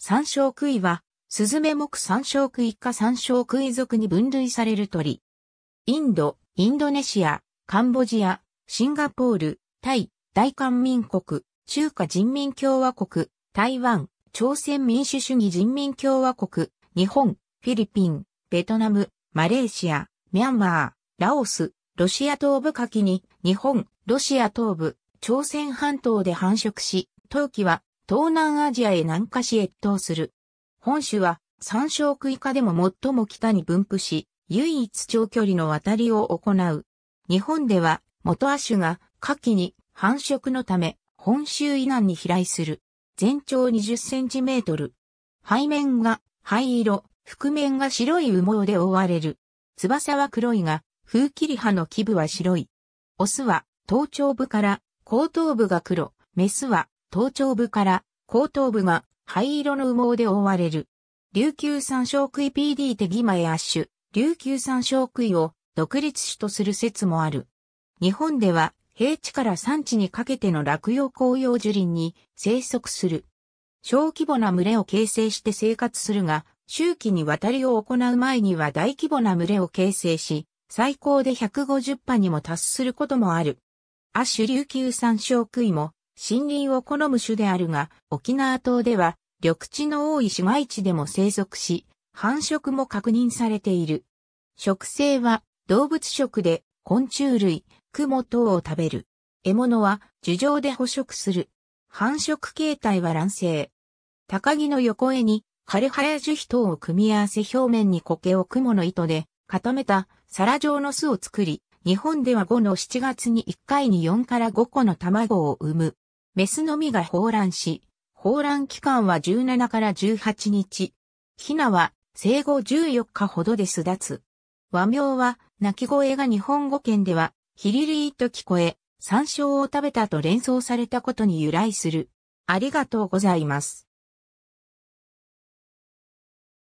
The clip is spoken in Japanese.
山椒杭は、スズメ目山椒杭科山椒杭属に分類される鳥。インド、インドネシア、カンボジア、シンガポール、タイ、大韓民国、中華人民共和国、台湾、朝鮮民主主義人民共和国、日本、フィリピン、ベトナム、マレーシア、ミャンマー、ラオス、ロシア東部夏季に、日本、ロシア東部、朝鮮半島で繁殖し、冬季は東南アジアへ南下し越冬する。本種は山椒区以下でも最も北に分布し、唯一長距離の渡りを行う。日本では元亜種が夏季に繁殖のため本州以南に飛来する。全長20センチメートル。背面が灰色、覆面が白い羽毛で覆われる。翼は黒いが、風切り葉の基部は白い。オスは頭頂部から後頭部が黒、メスは頭頂部から後頭部が灰色の羽毛で覆われる。琉球山椒杭 PD 手ギマエアッシュ、琉球山椒杭を独立種とする説もある。日本では平地から山地にかけての落葉紅葉樹林に生息する。小規模な群れを形成して生活するが、周期に渡りを行う前には大規模な群れを形成し、最高で150羽にも達することもある。アッシュ琉球山椒杭も森林を好む種であるが、沖縄島では緑地の多い市街地でも生息し、繁殖も確認されている。食性は動物食で昆虫類、クモ等を食べる。獲物は樹上で捕食する。繁殖形態は卵生。高木の横絵に枯葉や樹皮等を組み合わせ表面に苔を蛛の糸で固めた皿状の巣を作り、日本では5の7月に1回に4から5個の卵を産む。メスの実が放卵し、放卵期間は17から18日。ヒナは生後14日ほどで巣立つ。和名は、鳴き声が日本語圏では、ヒリリーと聞こえ、山椒を食べたと連想されたことに由来する。ありがとうございます。